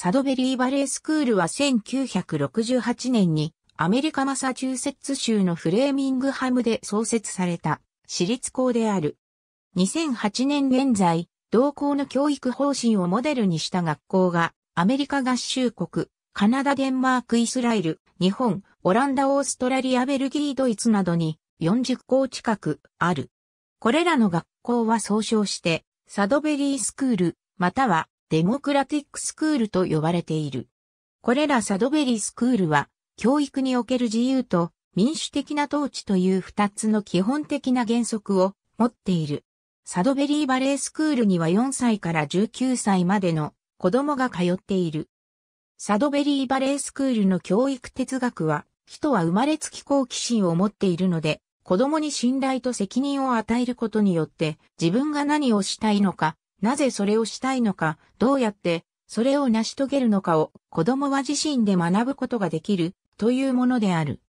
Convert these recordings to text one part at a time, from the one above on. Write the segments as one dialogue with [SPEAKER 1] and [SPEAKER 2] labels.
[SPEAKER 1] サドベリーバレースクールは1968年にアメリカマサチューセッツ州のフレーミングハムで創設された私立校である。2008年現在、同校の教育方針をモデルにした学校がアメリカ合衆国、カナダ、デンマーク、イスラエル、日本、オランダ、オーストラリア、ベルギー、ドイツなどに40校近くある。これらの学校は総称して、サドベリースクール、またはデモクラティックスクールと呼ばれている。これらサドベリースクールは、教育における自由と民主的な統治という二つの基本的な原則を持っている。サドベリーバレースクールには4歳から19歳までの子供が通っている。サドベリーバレースクールの教育哲学は、人は生まれつき好奇心を持っているので、子供に信頼と責任を与えることによって自分が何をしたいのかなぜそれをしたいのか、どうやってそれを成し遂げるのかを子供は自身で学ぶことができるというものである。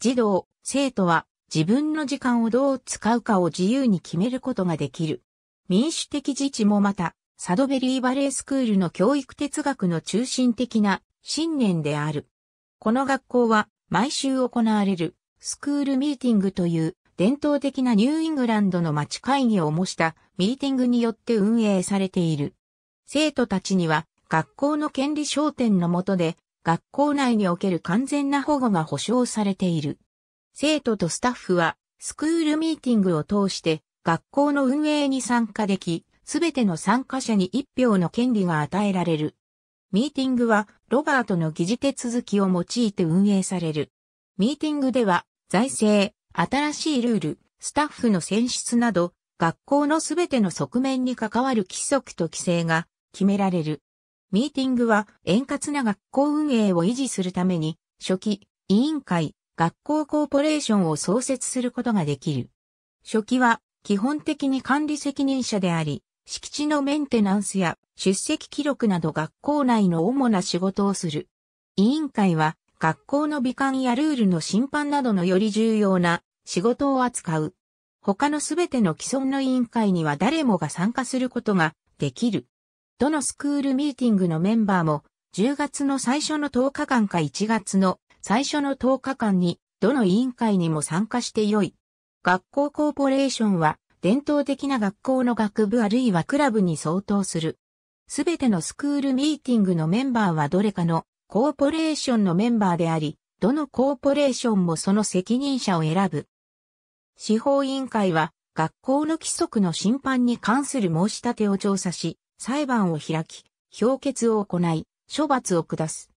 [SPEAKER 1] 児童、生徒は自分の時間をどう使うかを自由に決めることができる。民主的自治もまた、サドベリーバレースクールの教育哲学の中心的な信念である。この学校は毎週行われるスクールミーティングという伝統的なニューイングランドの町会議を模したミーティングによって運営されている。生徒たちには学校の権利焦点の下で学校内における完全な保護が保障されている。生徒とスタッフはスクールミーティングを通して学校の運営に参加でき、すべての参加者に一票の権利が与えられる。ミーティングはロバートの議事手続きを用いて運営される。ミーティングでは財政、新しいルール、スタッフの選出など、学校のすべての側面に関わる規則と規制が決められる。ミーティングは円滑な学校運営を維持するために、初期、委員会、学校コーポレーションを創設することができる。初期は基本的に管理責任者であり、敷地のメンテナンスや出席記録など学校内の主な仕事をする。委員会は学校の美観やルールの審判などのより重要な仕事を扱う。他のすべての既存の委員会には誰もが参加することができる。どのスクールミーティングのメンバーも10月の最初の10日間か1月の最初の10日間にどの委員会にも参加してよい。学校コーポレーションは伝統的な学校の学部あるいはクラブに相当する。すべてのスクールミーティングのメンバーはどれかのコーポレーションのメンバーであり、どのコーポレーションもその責任者を選ぶ。司法委員会は、学校の規則の審判に関する申し立てを調査し、裁判を開き、評決を行い、処罰を下す。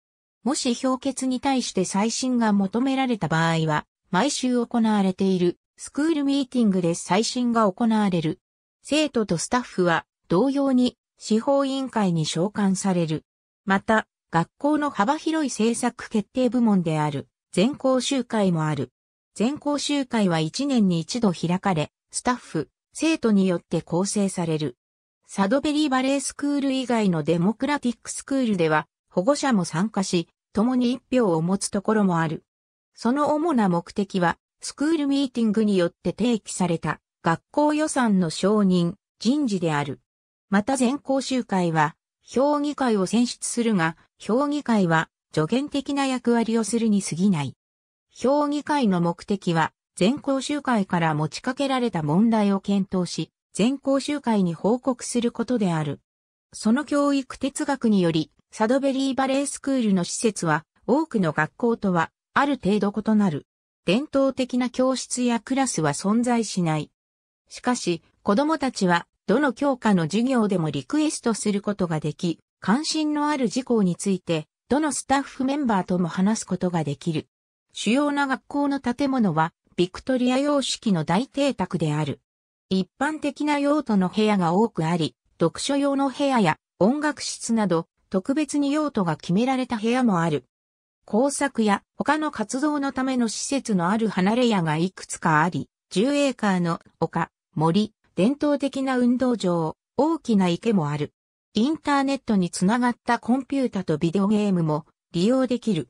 [SPEAKER 1] もし評決に対して再審が求められた場合は、毎週行われているスクールミーティングで再審が行われる。生徒とスタッフは同様に司法委員会に召喚される。また、学校の幅広い政策決定部門である全校集会もある。全校集会は1年に一度開かれ、スタッフ、生徒によって構成される。サドベリーバレースクール以外のデモクラティックスクールでは保護者も参加し、共に一票を持つところもある。その主な目的は、スクールミーティングによって提起された学校予算の承認、人事である。また全校集会は、評議会を選出するが、評議会は助言的な役割をするに過ぎない。評議会の目的は、全校集会から持ちかけられた問題を検討し、全校集会に報告することである。その教育哲学により、サドベリーバレースクールの施設は、多くの学校とは、ある程度異なる。伝統的な教室やクラスは存在しない。しかし、子供たちはどの教科の授業でもリクエストすることができ、関心のある事項について、どのスタッフメンバーとも話すことができる。主要な学校の建物は、ビクトリア様式の大邸宅である。一般的な用途の部屋が多くあり、読書用の部屋や音楽室など、特別に用途が決められた部屋もある。工作や他の活動のための施設のある離れ屋がいくつかあり、10エーカーの丘、森、伝統的な運動場、大きな池もある。インターネットにつながったコンピュータとビデオゲームも利用できる。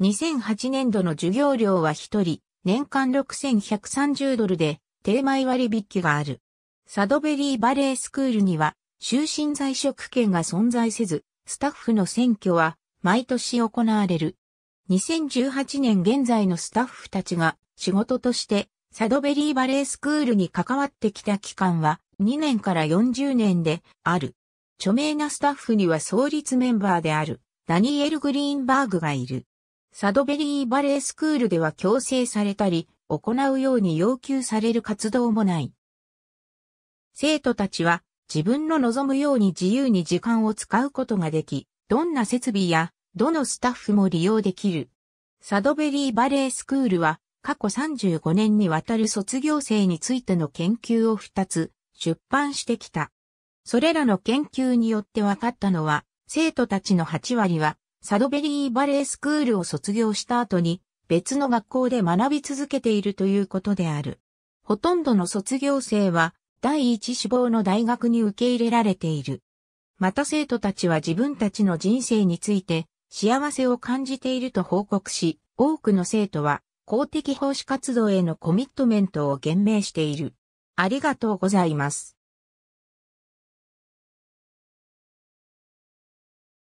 [SPEAKER 1] 2008年度の授業料は1人、年間6130ドルで、定米割引がある。サドベリーバレースクールには、終身在職権が存在せず、スタッフの選挙は毎年行われる。2018年現在のスタッフたちが仕事としてサドベリーバレースクールに関わってきた期間は2年から40年である。著名なスタッフには創立メンバーであるダニエル・グリーンバーグがいる。サドベリーバレースクールでは強制されたり、行うように要求される活動もない。生徒たちは自分の望むように自由に時間を使うことができ、どんな設備やどのスタッフも利用できる。サドベリーバレースクールは過去35年にわたる卒業生についての研究を2つ出版してきた。それらの研究によって分かったのは、生徒たちの8割は、サドベリーバレースクールを卒業した後に、別の学校で学び続けているということである。ほとんどの卒業生は、第一志望の大学に受け入れられている。また生徒たちは自分たちの人生について幸せを感じていると報告し、多くの生徒は公的奉仕活動へのコミットメントを言明している。ありがとうございます。